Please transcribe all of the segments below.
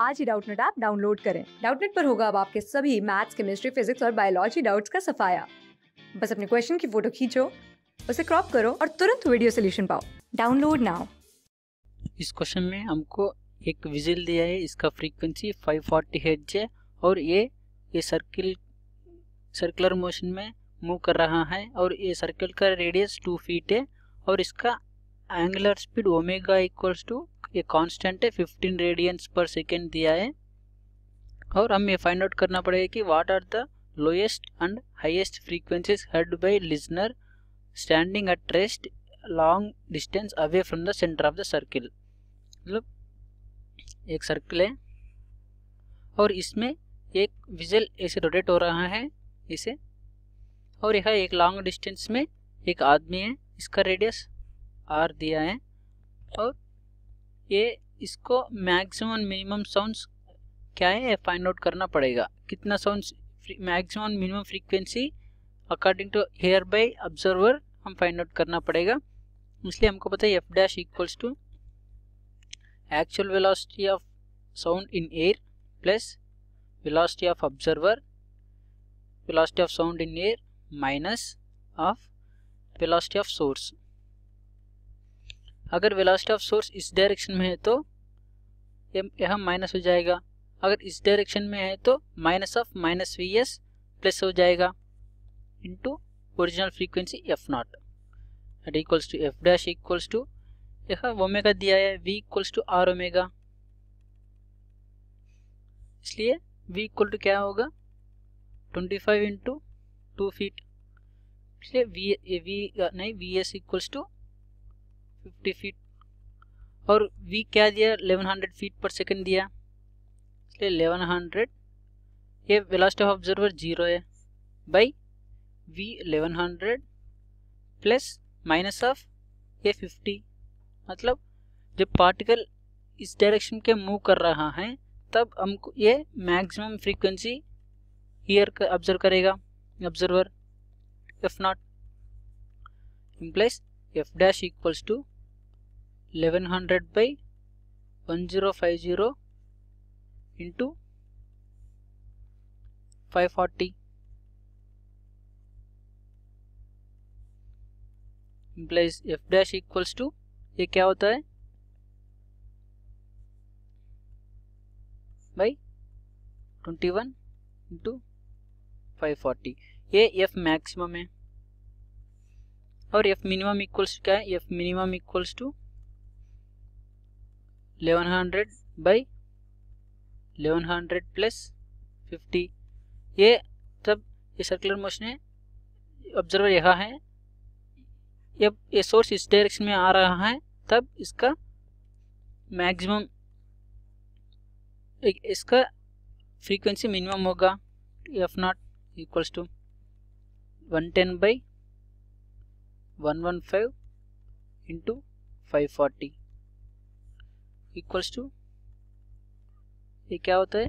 आज ही Doubtnut app download करें डाउटनेट पर होगा अब आपके सभी मैथ्स केमिस्ट्री फिजिक्स और बायोलॉजी डाउट्स का सफाया बस अपने क्वेश्चन की फोटो खींचो उसे क्रॉप करो और तुरंत वीडियो सोल्यूशन पाओ डाउनलोड नाउ इस क्वेश्चन में हमको एक विजिल दिया है इसका फ्रीक्वेंसी 540 फोर्टी है और ये ये सर्किल सर्कुलर मोशन में मूव कर रहा है और ये सर्कल का रेडियस 2 फीट है और इसका angular speed omega equals to ये कांस्टेंट है 15 रेडियंस पर सेकेंड दिया है और हमें फाइंड आउट करना पड़ेगा कि what are the lowest and highest frequencies heard by listener standing at rest long distance away from the centre of the circle मतलब एक सर्किल है और इसमें एक विजल ऐसे रोटेट हो रहा है इसे और यह एक लॉन्ग डिस्टेंस में एक आदमी है इसका रेडियस आर दिया है और ये इसको मैक्सिमम मिनिमम साउंड्स क्या है फाइंड आउट करना पड़ेगा कितना sounds maximum minimum frequency according to hear by observer हम फाइंड आउट करना पड़ेगा इसलिए हमको पता है F dash equals to actual velocity of sound in air plus velocity of observer velocity of sound in air minus of velocity of source अगर velocity of source इस direction में है तो यह माइनस हो जाएगा अगर इस डायरेक्शन में है तो minus of minus V S plus हो जाएगा into original frequency F naught at equals to F dash equals to यह ओमेगा दिया है V equals to R omega इसलिए वी इक्वल टू क्या होगा 25 फाइव इंटू टू फीट इसलिए V V नहीं V S equals to fifty feet और V क्या दिया eleven hundred feet per second दिया इसलिए एलेवन हंड्रेड ये वेलासिटी ऑफ ऑब्जर्वर जीरो है by V eleven hundred plus minus of ये फिफ्टी मतलब जब पार्टिकल इस डायरेक्शन के मूव कर रहा है तब हमको ये मैक्सिमम फ्रीक्वेंसी ईयर कर ऑब्जर्व करेगा observer F naught implies F dash equals to eleven hundred by one zero five zero into five forty implies f dash equals to ये क्या होता है by twenty one into five forty ये F maximum है और F minimum equals क्या है F minimum equals to 1100 by 1100 plus 50 ये तब ये सर्कुलर मोशन है ऑब्जर्वर यहाँ है जब ये सोर्स इस डायरेक्शन में आ रहा है तब इसका मैक्सिमम इसका फ्रीक्वेंसी मिनिमम होगा F naught equals to one ten by one one five into five forty equals to ये क्या होता है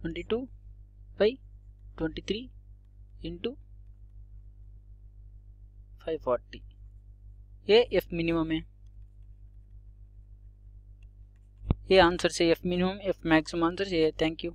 twenty two by twenty three into five forty ये एफ मिनिमम है ये आंसर से F minimum F maximum answer से thank you